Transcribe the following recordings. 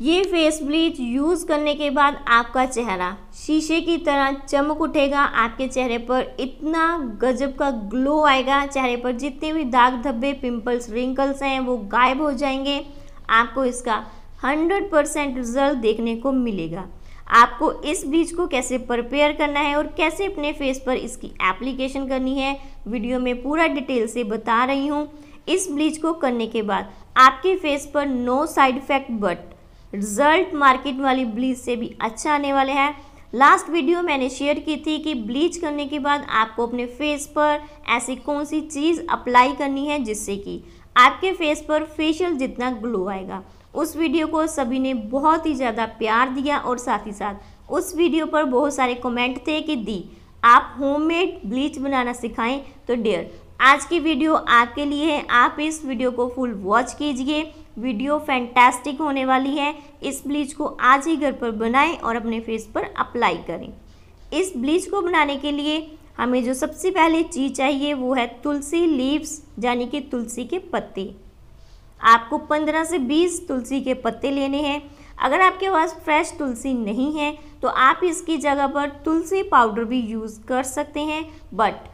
ये face bleach use करने के बाद आपका चेहरा शीशे की तरह चमक उठेगा आपके चेहरे पर इतना गजब का ग्लो आएगा चेहरे पर जितने भी दाग धब्बे पिंपल्स रिंकल्स हैं वो गायब हो जाएंगे आपको इसका हंड्रेड परसेंट रिजल्ट देखने को मिलेगा आपको इस ब्लीच को कैसे प्रिपेयर करना है और कैसे अपने फेस पर इसकी एप्लीकेशन करनी है वीडियो में पूरा डिटेल से बता रही हूँ इस ब्लीच को करने के बाद आपके फेस पर no side effect but result market वाली ब्लीच से भी अच्छा आने वाले हैं लास्ट वीडियो मैंने शेयर की थी कि ब्लीच करने के बाद आपको अपने फेस पर ऐसी कौन सी चीज़ अप्लाई करनी है जिससे कि आपके फेस पर फेशियल जितना ग्लो आएगा उस वीडियो को सभी ने बहुत ही ज़्यादा प्यार दिया और साथ ही साथ उस वीडियो पर बहुत सारे कमेंट थे कि दी आप होममेड ब्लीच बनाना सिखाएं तो डेयर आज की वीडियो आपके लिए है आप इस वीडियो को फुल वॉच कीजिए वीडियो फैंटास्टिक होने वाली है इस ब्लीच को आज ही घर पर बनाएं और अपने फेस पर अप्लाई करें इस ब्लीच को बनाने के लिए हमें जो सबसे पहले चीज़ चाहिए वो है तुलसी लीव्स यानी कि तुलसी के पत्ते आपको 15 से 20 तुलसी के पत्ते लेने हैं अगर आपके पास फ्रेश तुलसी नहीं है तो आप इसकी जगह पर तुलसी पाउडर भी यूज़ कर सकते हैं बट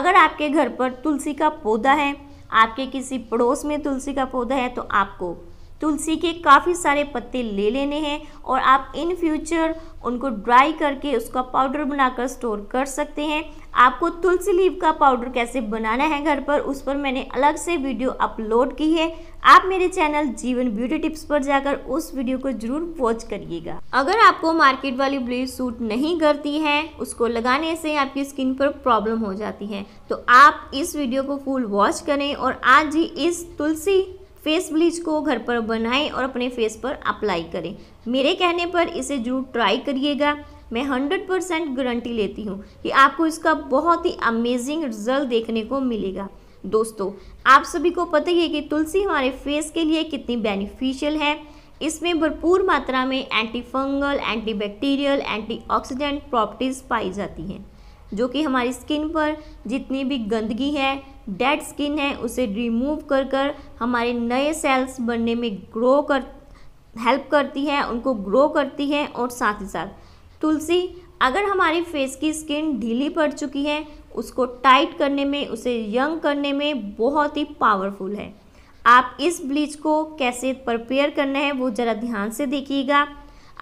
अगर आपके घर पर तुलसी का पौधा है आपके किसी पड़ोस में तुलसी का पौधा है तो आपको तुलसी के काफ़ी सारे पत्ते ले लेने हैं और आप इन फ्यूचर उनको ड्राई करके उसका पाउडर बनाकर स्टोर कर सकते हैं आपको तुलसी लीव का पाउडर कैसे बनाना है घर पर उस पर मैंने अलग से वीडियो अपलोड की है आप मेरे चैनल जीवन ब्यूटी टिप्स पर जाकर उस वीडियो को जरूर वॉच करिएगा अगर आपको मार्केट वाली ब्लीच सूट नहीं करती है उसको लगाने से आपकी स्किन पर प्रॉब्लम हो जाती है तो आप इस वीडियो को फुल वॉच करें और आज ही इस तुलसी फेस ब्लीच को घर पर बनाएं और अपने फेस पर अप्लाई करें मेरे कहने पर इसे जरूर ट्राई करिएगा मैं 100 परसेंट गारंटी लेती हूँ कि आपको इसका बहुत ही अमेजिंग रिजल्ट देखने को मिलेगा दोस्तों आप सभी को पता ही है कि तुलसी हमारे फेस के लिए कितनी बेनिफिशियल है इसमें भरपूर मात्रा में anti fungal anti bacterial anti oxidant properties पाई जाती हैं जो कि हमारी स्किन पर जितनी भी गंदगी है डेड स्किन है उसे रिमूव कर कर हमारे नए सेल्स बनने में ग्रो कर हेल्प करती है उनको ग्रो करती है और साथ ही साथ तुलसी अगर हमारी फेस की स्किन ढीली पड़ चुकी है उसको टाइट करने में उसे यंग करने में बहुत ही पावरफुल है आप इस ब्लीच को कैसे प्रिपेयर करना है वो ज़रा ध्यान से देखिएगा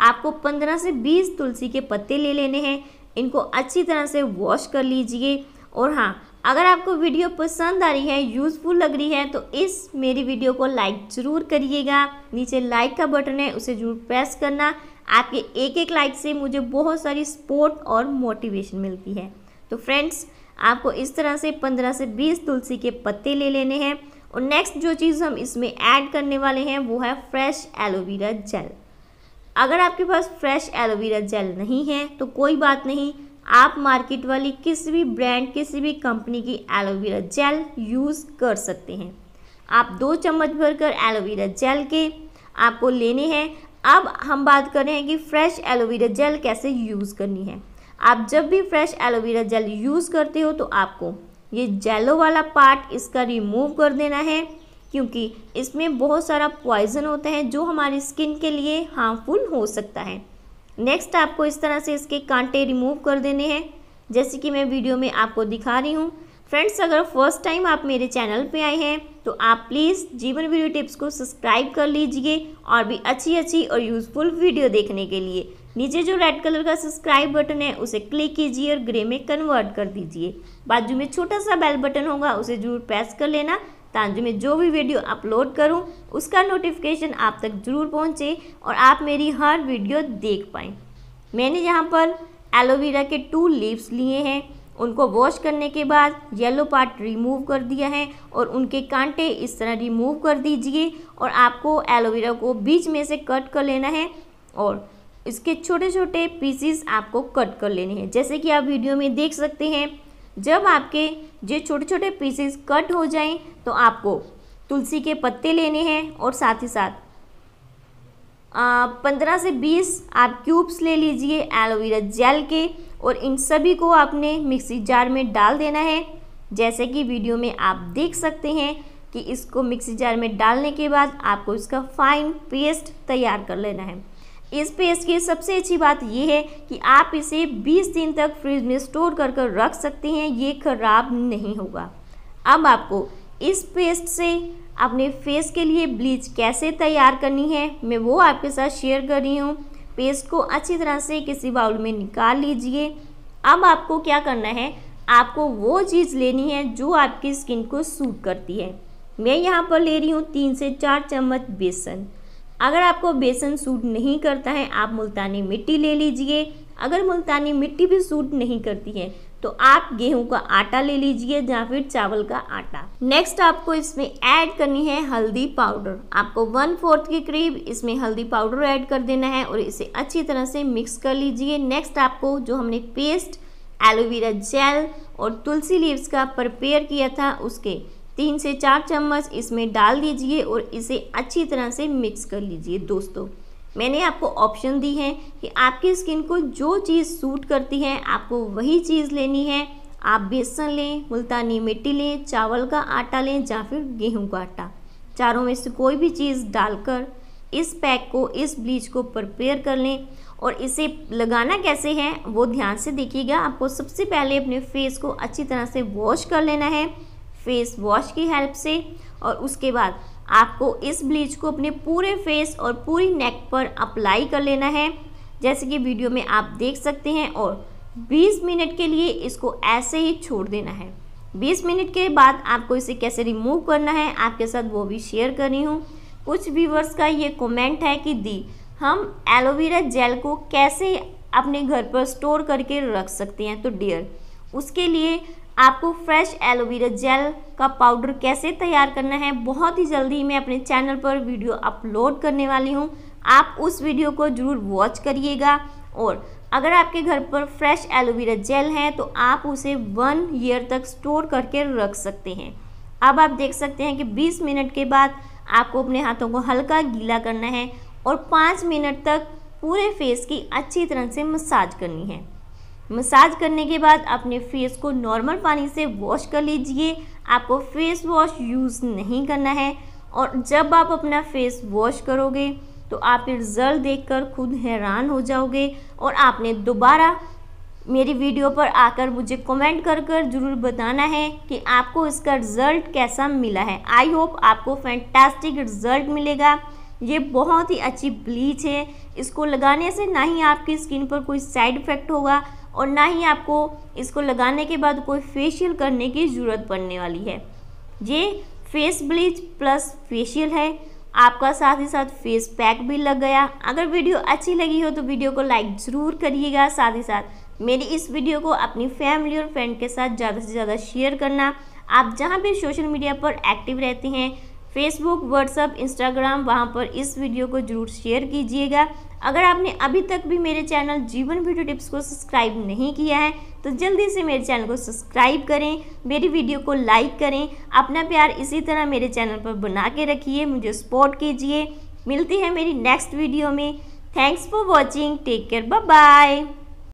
आपको 15 से 20 तुलसी के पत्ते ले लेने हैं इनको अच्छी तरह से वॉश कर लीजिए और हाँ अगर आपको वीडियो पसंद आ रही है यूज़फुल लग रही है तो इस मेरी वीडियो को लाइक ज़रूर करिएगा नीचे लाइक का बटन है उसे ज़रूर प्रेस करना आपके एक एक लाइक से मुझे बहुत सारी सपोर्ट और मोटिवेशन मिलती है तो फ्रेंड्स आपको इस तरह से पंद्रह से बीस तुलसी के पत्ते ले लेने हैं और नेक्स्ट जो चीज़ हम इसमें ऐड करने वाले हैं वो है फ्रेश एलोवेरा जेल अगर आपके पास फ्रेश एलोवेरा जेल नहीं है तो कोई बात नहीं आप मार्केट वाली किसी भी ब्रांड किसी भी कंपनी की एलोवेरा जेल यूज़ कर सकते हैं आप दो चम्मच भरकर एलोवेरा जेल के आपको लेने हैं अब हम बात कर रहे हैं कि फ्रेश एलोवेरा जेल कैसे यूज़ करनी है आप जब भी फ्रेश एलोवेरा जेल यूज़ करते हो तो आपको ये जेलो वाला पार्ट इसका रिमूव कर देना है क्योंकि इसमें बहुत सारा पॉइजन होता है जो हमारी स्किन के लिए हार्मफुल हो सकता है नेक्स्ट आपको इस तरह से इसके कांटे रिमूव कर देने हैं जैसे कि मैं वीडियो में आपको दिखा रही हूँ फ्रेंड्स अगर फर्स्ट टाइम आप मेरे चैनल पे आए हैं तो आप प्लीज़ जीवन वीडियो टिप्स को सब्सक्राइब कर लीजिए और भी अच्छी अच्छी और यूज़फुल वीडियो देखने के लिए नीचे जो रेड कलर का सब्सक्राइब बटन है उसे क्लिक कीजिए और ग्रे में कन्वर्ट कर दीजिए बाजू में छोटा सा बेल बटन होगा उसे जरूर प्रेस कर लेना ताकि में जो भी वीडियो अपलोड करूं उसका नोटिफिकेशन आप तक ज़रूर पहुंचे और आप मेरी हर वीडियो देख पाएँ मैंने यहाँ पर एलोवेरा के टू लीव्स लिए हैं उनको वॉश करने के बाद येलो पार्ट रिमूव कर दिया है और उनके कांटे इस तरह रिमूव कर दीजिए और आपको एलोवेरा को बीच में से कट कर लेना है और इसके छोटे छोटे पीसीस आपको कट कर लेने हैं जैसे कि आप वीडियो में देख सकते हैं जब आपके जो छोटे छोटे पीसेस कट हो जाएं तो आपको तुलसी के पत्ते लेने हैं और साथ ही साथ पंद्रह से बीस आप क्यूब्स ले लीजिए एलोवेरा जेल के और इन सभी को आपने मिक्सी जार में डाल देना है जैसे कि वीडियो में आप देख सकते हैं कि इसको मिक्सी जार में डालने के बाद आपको इसका फाइन पेस्ट तैयार कर लेना है इस पेस्ट की सबसे अच्छी बात यह है कि आप इसे 20 दिन तक फ्रिज में स्टोर कर कर रख सकते हैं ये ख़राब नहीं होगा अब आपको इस पेस्ट से अपने फेस के लिए ब्लीच कैसे तैयार करनी है मैं वो आपके साथ शेयर कर रही हूँ पेस्ट को अच्छी तरह से किसी बाउल में निकाल लीजिए अब आपको क्या करना है आपको वो चीज़ लेनी है जो आपकी स्किन को सूट करती है मैं यहाँ पर ले रही हूँ तीन से चार चम्मच बेसन अगर आपको बेसन सूट नहीं करता है आप मुल्तानी मिट्टी ले लीजिए अगर मुल्तानी मिट्टी भी सूट नहीं करती है तो आप गेहूं का आटा ले लीजिए या फिर चावल का आटा नेक्स्ट आपको इसमें ऐड करनी है हल्दी पाउडर आपको वन फोर्थ के करीब इसमें हल्दी पाउडर ऐड कर देना है और इसे अच्छी तरह से मिक्स कर लीजिए नेक्स्ट आपको जो हमने पेस्ट एलोवेरा जेल और तुलसी लीव्स का प्रिपेयर किया था उसके तीन से चार चम्मच इसमें डाल दीजिए और इसे अच्छी तरह से मिक्स कर लीजिए दोस्तों मैंने आपको ऑप्शन दी है कि आपकी स्किन को जो चीज़ सूट करती है आपको वही चीज़ लेनी है आप बेसन लें मुल्तानी मिट्टी लें चावल का आटा लें या फिर गेहूं का आटा चारों में से कोई भी चीज़ डालकर इस पैक को इस ब्लीच को प्रिपेयर कर लें और इसे लगाना कैसे है वो ध्यान से देखिएगा आपको सबसे पहले अपने फेस को अच्छी तरह से वॉश कर लेना है फेस वॉश की हेल्प से और उसके बाद आपको इस ब्लीच को अपने पूरे फेस और पूरी नेक पर अप्लाई कर लेना है जैसे कि वीडियो में आप देख सकते हैं और 20 मिनट के लिए इसको ऐसे ही छोड़ देना है 20 मिनट के बाद आपको इसे कैसे रिमूव करना है आपके साथ वो भी शेयर कर रही हूँ कुछ व्यूवर्स का ये कमेंट है कि दी हम एलोवेरा जेल को कैसे अपने घर पर स्टोर करके रख सकते हैं तो डियर उसके लिए आपको फ्रेश एलोवेरा जेल का पाउडर कैसे तैयार करना है बहुत ही जल्दी मैं अपने चैनल पर वीडियो अपलोड करने वाली हूँ आप उस वीडियो को ज़रूर वॉच करिएगा और अगर आपके घर पर फ्रेश एलोवेरा जेल है तो आप उसे वन ईयर तक स्टोर करके रख सकते हैं अब आप देख सकते हैं कि 20 मिनट के बाद आपको अपने हाथों को हल्का गीला करना है और 5 मिनट तक पूरे फेस की अच्छी तरह से मसाज करनी है मसाज करने के बाद अपने फेस को नॉर्मल पानी से वॉश कर लीजिए आपको फेस वॉश यूज़ नहीं करना है और जब आप अपना फेस वॉश करोगे तो आप रिज़ल्ट देखकर खुद हैरान हो जाओगे और आपने दोबारा मेरी वीडियो पर आकर मुझे कमेंट कर कर ज़रूर बताना है कि आपको इसका रिज़ल्ट कैसा मिला है आई होप आपको फैंटास्टिक रिज़ल्ट मिलेगा ये बहुत ही अच्छी ब्लीच है इसको लगाने से ना ही आपकी स्किन पर कोई साइड इफ़ेक्ट होगा और ना ही आपको इसको लगाने के बाद कोई फेशियल करने की ज़रूरत पड़ने वाली है ये फेस ब्लीच प्लस फेशियल है आपका साथ ही साथ फेस पैक भी लग गया अगर वीडियो अच्छी लगी हो तो वीडियो को लाइक ज़रूर करिएगा साथ ही साथ मेरी इस वीडियो को अपनी फैमिली और फ्रेंड के साथ ज़्यादा से ज़्यादा शेयर करना आप जहाँ भी सोशल मीडिया पर एक्टिव रहते हैं फेसबुक व्हाट्सअप इंस्टाग्राम वहाँ पर इस वीडियो को जरूर शेयर कीजिएगा अगर आपने अभी तक भी मेरे चैनल जीवन वीडियो टिप्स को सब्सक्राइब नहीं किया है तो जल्दी से मेरे चैनल को सब्सक्राइब करें मेरी वीडियो को लाइक करें अपना प्यार इसी तरह मेरे चैनल पर बना के रखिए मुझे सपोर्ट कीजिए मिलती है मेरी नेक्स्ट वीडियो में thanks for watching take care bye